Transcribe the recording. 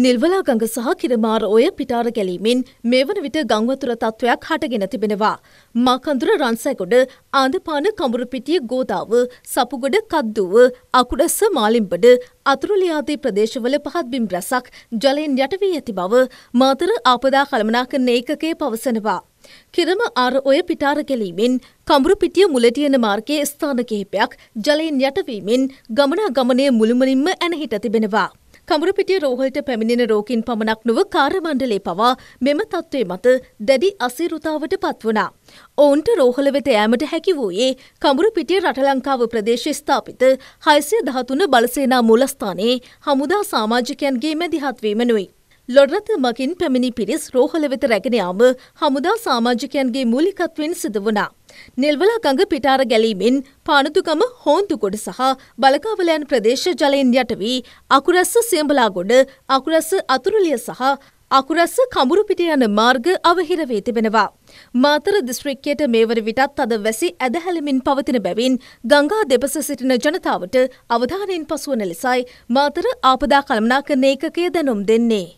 නිල්වලා ගඟ සහ කිරමාර ඔය පිටාර ගැලීමෙන් මේ වන විට ගංවතුර තත්ත්වයක් හටගෙන තිබෙනවා. මාකන්දුර රන්සැකොඩ ආඳපාන කඹුරුපිටිය ගෝදාව සපුගොඩ කද්දුව අකුඩස්ස මාලිම්බඩ අතුරුලියාදී ප්‍රදේශවල පහත් බිම් රැසක් ජලයෙන් යටවී ඇති බව මාතර ආපදා කළමනාකරණ ඒකකය පවසනවා. කිරම අර ඔය පිටාර ගැලීමෙන් කඹුරුපිටිය මුලට යන මාර්ගයේ ස්ථාන කිහිපයක් ජලයෙන් යටවීමෙන් ගමනා ගමනය මුළුමනින්ම ඇනහිට තිබෙනවා. කඹුරුපිටිය රෝහලට පැමිණෙන රෝගීන් පමණක් නොව කාර්යමණ්ඩලේ පවා මෙම තත්ත්වය මත දැඩි අසීරුතාවට පත්වනා. ඔවුන්ට රෝහල වෙත ෑමට හැකි වූයේ කඹුරුපිටිය රටලංකාව ප්‍රදේශ ස්ථාපිත හයිසිය දහතුන බලසේනා මූලස්ථානයේ හමුදා සාමාජිකයන්ගේ මැදිහත්වීමනුයි. ලොඩරත මකින් පැමිණි පිරිස් රෝහල වෙත රැගෙන යාම හමුදා සාමාජිකයන්ගේ මූලිකත්වෙන් සිදු වනා. නිල්වලාගඟ පිටාර ගැලීමෙන් පානතුකම හෝන්තුකොඩ සහ බලකාවලයන් ප්‍රදේශ ජලයෙන් යටවී අකුරැස්ස සියඹලාගොඩ අකුරැස්ස අතුරුලිය සහ අකුරැස්ස කමුරුපිට යන මාර්ග අවහිර වී තිබෙනවා. මාතර දිස්ත්‍රික්කයට මේවර විටත් අද වැසි ඇදහැලමින් පවතින බැවින් ගංගා දෙපස සිටින ජනතාවට අවධානයෙන් පසුවන ලෙසයි මාතර ආපදා කළමනාකරණ ඒකකය දැනුම් දෙන්නේ.